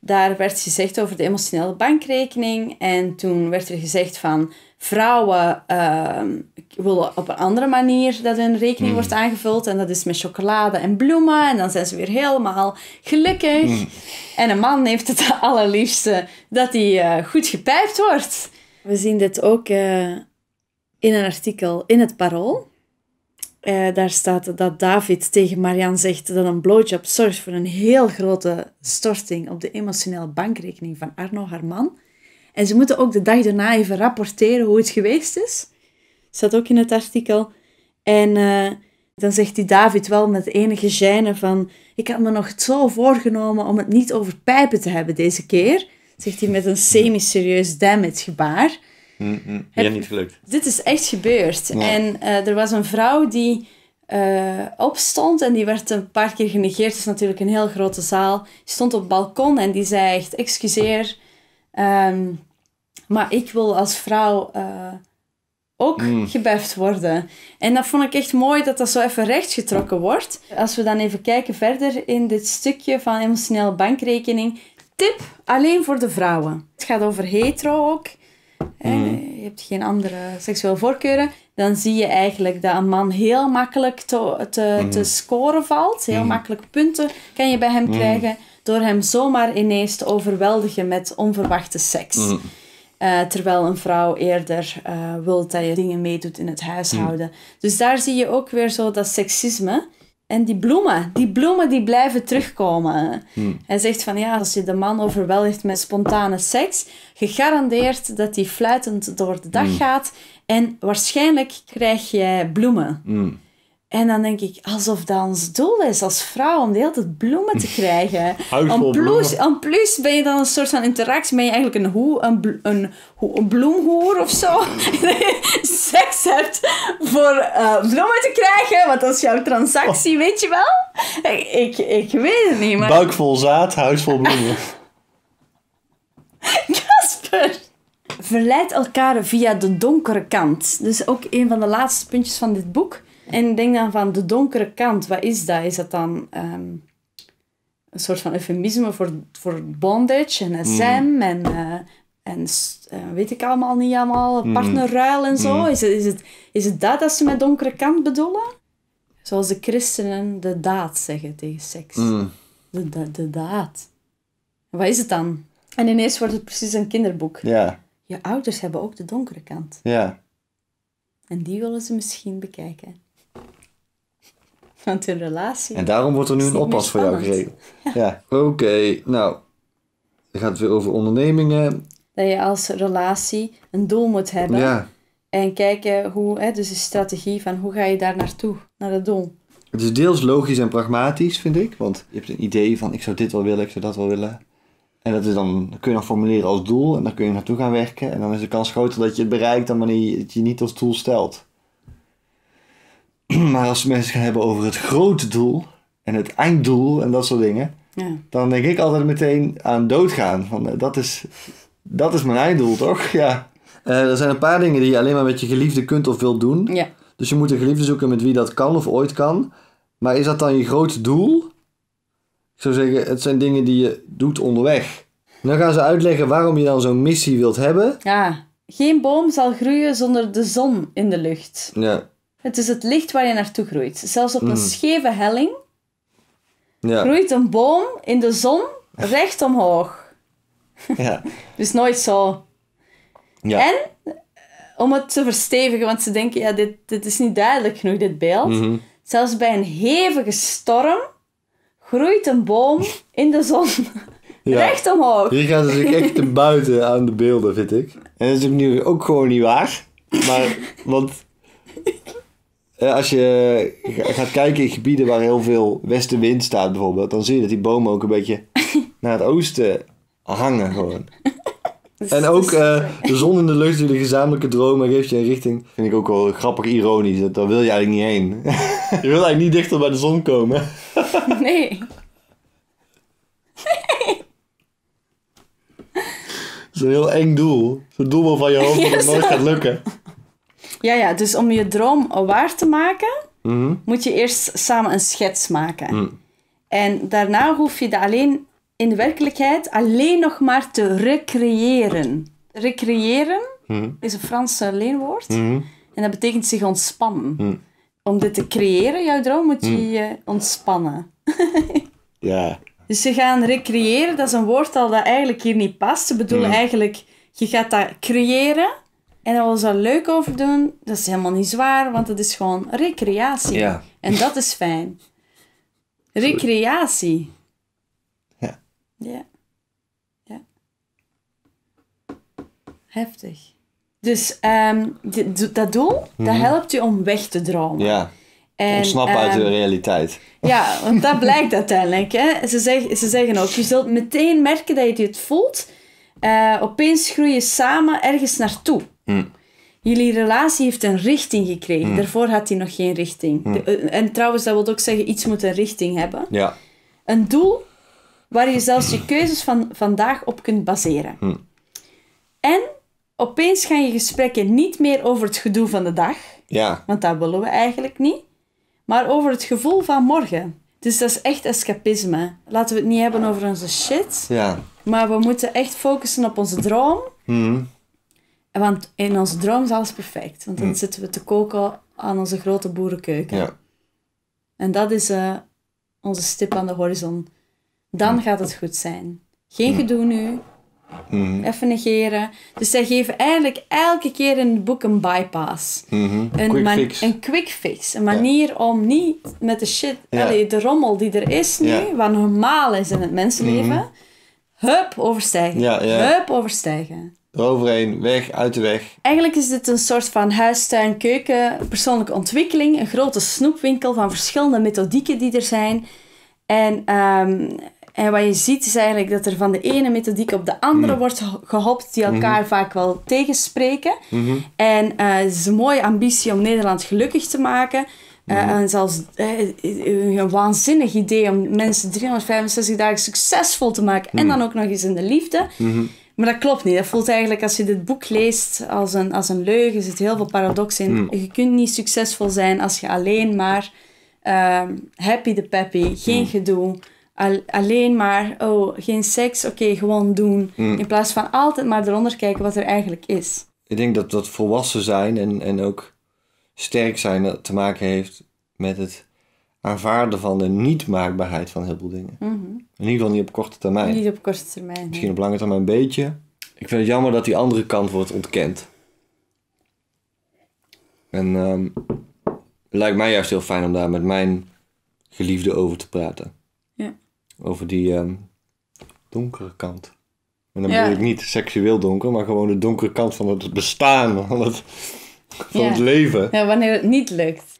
daar werd gezegd over de emotionele bankrekening. En toen werd er gezegd van... Vrouwen ehm, willen op een andere manier dat hun rekening hmm. wordt aangevuld. En dat is met chocolade en bloemen. En dan zijn ze weer helemaal gelukkig. Hmm. En een man heeft het allerliefste dat hij eh, goed gepijpt wordt. We zien dit ook eh, in een artikel in het Parool. Eh, daar staat dat David tegen Marian zegt dat een blowjob zorgt voor een heel grote storting op de emotionele bankrekening van Arno, haar man. En ze moeten ook de dag daarna even rapporteren hoe het geweest is. Staat ook in het artikel. En eh, dan zegt die David wel met enige gêne van... Ik had me nog zo voorgenomen om het niet over pijpen te hebben deze keer. Zegt hij met een semi-serieus damage gebaar. Mm, mm. niet gelukt. Dit is echt gebeurd. En eh, er was een vrouw die eh, opstond en die werd een paar keer genegeerd. Het is natuurlijk een heel grote zaal. Die stond op het balkon en die zei echt, excuseer, Ehm, maar ik wil als vrouw eh, ook mm. gebeft worden. En dat vond ik echt mooi dat dat zo even rechtgetrokken wordt. Als we dan even kijken verder in dit stukje van emotionele bankrekening. Tip alleen voor de vrouwen. Het gaat over hetero ook. Mm. je hebt geen andere seksuele voorkeuren. Dan zie je eigenlijk dat een man heel makkelijk te, te mm. scoren valt. Heel mm. makkelijk punten kan je bij hem krijgen door hem zomaar ineens te overweldigen met onverwachte seks. Mm. Eh, terwijl een vrouw eerder uh, wil dat je dingen meedoet in het huishouden. Mm. Dus daar zie je ook weer zo dat seksisme. En die bloemen, die bloemen die blijven terugkomen. Mm. Hij zegt van ja, als je de man overweldigt met spontane seks, gegarandeerd dat hij fluitend door de dag mm. gaat en waarschijnlijk krijg je bloemen. En dan denk ik, alsof dat ons doel is als vrouw om de hele tijd bloemen te krijgen. en, plus, en plus ben je dan een soort van interactie, ben je eigenlijk een, hoe, een, een, bloemhoer of zo. Seks hebt voor eh, bloemen te krijgen, want dat is jouw transactie, oh. weet je wel? Ik, ik, weet het niet, maar... Buik vol zaad, huis vol bloemen. Kasper. Verleid elkaar via de donkere kant. Dus ook een van de laatste puntjes van dit boek en denk dan van de donkere kant, wat is dat? Is dat dan ehm, een soort van eufemisme voor, voor bondage en SM mm. en, eh, en eh, weet ik allemaal niet allemaal, mm. partnerruil en zo? Mm. Is, het, is, het, is het dat dat ze met donkere kant bedoelen? Zoals de christenen de daad zeggen tegen seks. De, de, de daad. Wat is het dan? En ineens wordt het precies een kinderboek. Ja. Je ouders hebben ook de donkere kant. Ja. En die willen ze misschien bekijken. Want een relatie. En daarom wordt er nu een oppas voor jou geregeld. Ja. Oké, nou. Dan gaat het weer over ondernemingen. Dat je als relatie een doel moet hebben. Ja. En kijken hoe, hè, dus de strategie van hoe ga je daar naartoe, naar het doel. Het is deels logisch en pragmatisch, vind ik. Want je hebt een idee van ik zou dit wel willen, ik zou dat wel willen. En dat is dan, kun je dan formuleren als doel en dan kun je naartoe gaan werken. En dan is de kans groter dat je het bereikt dan wanneer je het je niet als doel stelt. Maar als mensen gaan hebben over het grote doel en het einddoel en dat soort dingen, ja. dan denk ik altijd meteen aan doodgaan. Van, eh, dat, is, dat is mijn einddoel, toch? Ja. Eh, er zijn een paar dingen die je alleen maar met je geliefde kunt of wilt doen. Ja. Dus je moet een geliefde zoeken met wie dat kan of ooit kan. Maar is dat dan je grote doel? Ik zou zeggen, het zijn dingen die je doet onderweg. dan gaan ze uitleggen waarom je dan zo'n missie wilt hebben. Ja, geen boom zal groeien zonder de zon in de lucht. Ja. Het is het licht waar je naartoe groeit. Zelfs op een hmm. scheve helling ja. groeit een boom in de zon recht omhoog. Ja. dus nooit zo. Ja. En eh, om het te verstevigen, want ze denken, ja, dit, dit is niet duidelijk genoeg, dit beeld. Mhm. Zelfs bij een hevige storm groeit een boom in de zon. Ja. Recht omhoog. Hier gaan ze zich echt te buiten aan de beelden, vind ik. En dat is opnieuw ook gewoon niet waar. Maar, want eh, als je gaat kijken in gebieden waar heel veel westenwind staat bijvoorbeeld, dan zie je dat die bomen ook een beetje naar het oosten hangen gewoon. En ook dus eh, de zon in de lucht, jullie gezamenlijke dromen geeft je een richting. Vind ik ook wel grappig ironisch. Dat, daar wil je eigenlijk niet heen. je wil eigenlijk niet dichter bij de zon komen. nee. nee. Dat is een heel eng doel. Zo'n doel van je hoofd dat het nooit gaat lukken. Ja, ja, dus om je droom waar te maken, mhm. moet je eerst samen een schets maken. Mm. En daarna hoef je dat alleen in de werkelijkheid alleen nog maar te recreëren. Recreëren mm. is een Franse leenwoord mm. en dat betekent zich ontspannen. Om dit te creëren, jouw droom, moet je je ontspannen. ja. Dus je gaat recreëren, dat is een woord dat eigenlijk hier niet past. Ze bedoelen eigenlijk, je gaat dat creëren en daar we ze er leuk over doen. Dat is helemaal niet zwaar, want het is gewoon recreatie. En dat is fijn. Recreatie. Ja. Ja. Ja. Heftig. Dus um, dat doel, dat mhm. helpt je om weg te dromen. Ja. En, Ontsnappen uit ehm, de realiteit. Ja, want dat blijkt uiteindelijk. Hè. Ze, zeg, ze zeggen ook, je zult meteen merken dat je het voelt. Eh, opeens groei je samen ergens naartoe. Hmm. Jullie relatie heeft een richting gekregen. Hmm. Daarvoor had hij nog geen richting. Hmm. Eh, en trouwens, dat wil ook zeggen, iets moet een richting hebben. Ja. Een doel waar je zelfs je keuzes van vandaag op kunt baseren. En opeens gaan je gesprekken niet meer over het gedoe van de dag. Ja. Want dat willen we eigenlijk niet. Maar over het gevoel van morgen. Dus dat is echt escapisme. Laten we het niet hebben over onze shit. Ja. Maar we moeten echt focussen op onze droom. Mm. Want in onze droom is alles perfect. Want dan hm. zitten we te koken aan onze grote boerenkeuken. Ja. En dat is eh, onze stip aan de horizon. Dan hm. gaat het goed zijn. Geen hm. gedoe nu. Even negeren. Dus zij geven eigenlijk elke keer in het boek een bypass. -hmm. Een, quick fix. een quick fix. Een manier om niet met de shit, ja. de rommel die er is nu, wat normaal is in het mensenleven, hup overstijgen. Hup overstijgen overheen weg, uit de weg. Eigenlijk is dit een soort van huis, keuken, persoonlijke ontwikkeling. Een grote snoepwinkel van verschillende methodieken die er zijn. En, ehm, en wat je ziet is eigenlijk dat er van de ene methodiek op de andere mm. wordt gehopt, die mm-hmm. elkaar vaak wel tegenspreken. Mm-hmm. En eh, het is een mooie ambitie om Nederland gelukkig te maken. Eh, mm-hmm. en zelfs eh, een waanzinnig idee om mensen 365 dagen succesvol te maken. En mm. dan ook nog eens in de liefde. Maar dat klopt niet. Dat voelt eigenlijk, als je dit boek leest, als een, als een leugen. Er zit heel veel paradox in. Hmm. Je kunt niet succesvol zijn als je alleen maar ehm, happy de peppy, geen hmm. gedoe. alleen maar, oh, geen seks, oké, gewoon doen. Hmm. In plaats van altijd maar eronder kijken wat er eigenlijk is. Ik denk dat dat volwassen zijn en, en ook sterk zijn eh, te maken heeft met het aanvaarden van de niet-maakbaarheid van heel veel dingen. Mhm. In ieder geval niet op korte termijn. Niet op korte termijn. Misschien op lange termijn een beetje. Ik vind het jammer dat die andere kant wordt ontkend. En ehm, het lijkt mij juist heel fijn om daar met mijn geliefde over te praten. Ja. Over die ehm, donkere kant. En dan bedoel ik niet seksueel donker, maar gewoon de donkere kant van het bestaan, van het, van het leven. Ja, wanneer het niet lukt.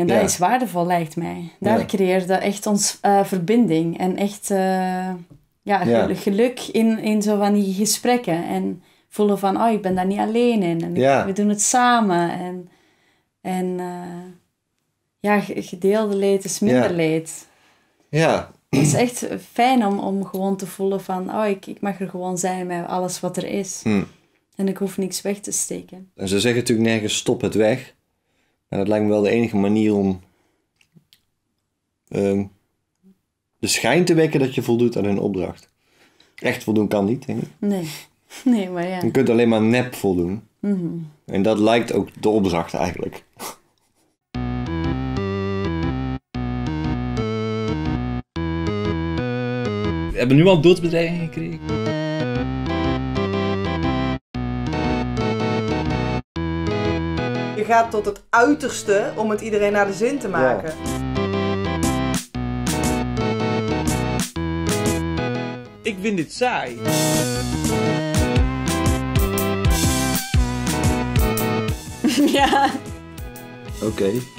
En dat is waardevol, lijkt mij. Daar ja. creëert echt ons eh, verbinding en echt eh, ja, geluk in, in zo van die gesprekken. En voelen van, oh, ik ben daar niet alleen in. En we doen het samen. En, en eh, ja, gedeelde leed is minder leed. Ja. Het is echt fijn om, om gewoon te voelen van, oh, ik, ik mag er gewoon zijn met alles wat er is. Hm. En ik hoef niks weg te steken. En ze zeggen natuurlijk nergens stop het weg. En dat lijkt me wel de enige manier om ehm, de schijn te wekken dat je voldoet aan een opdracht. Echt voldoen kan niet, denk ik. Nee, nee maar ja. Je kunt alleen maar nep voldoen. Mhm. En dat lijkt ook de opdracht eigenlijk. We hebben nu al doodsbedreigingen gekregen. gaat tot het uiterste om het iedereen naar de zin te maken. Ik vind dit saai. ja. Oké.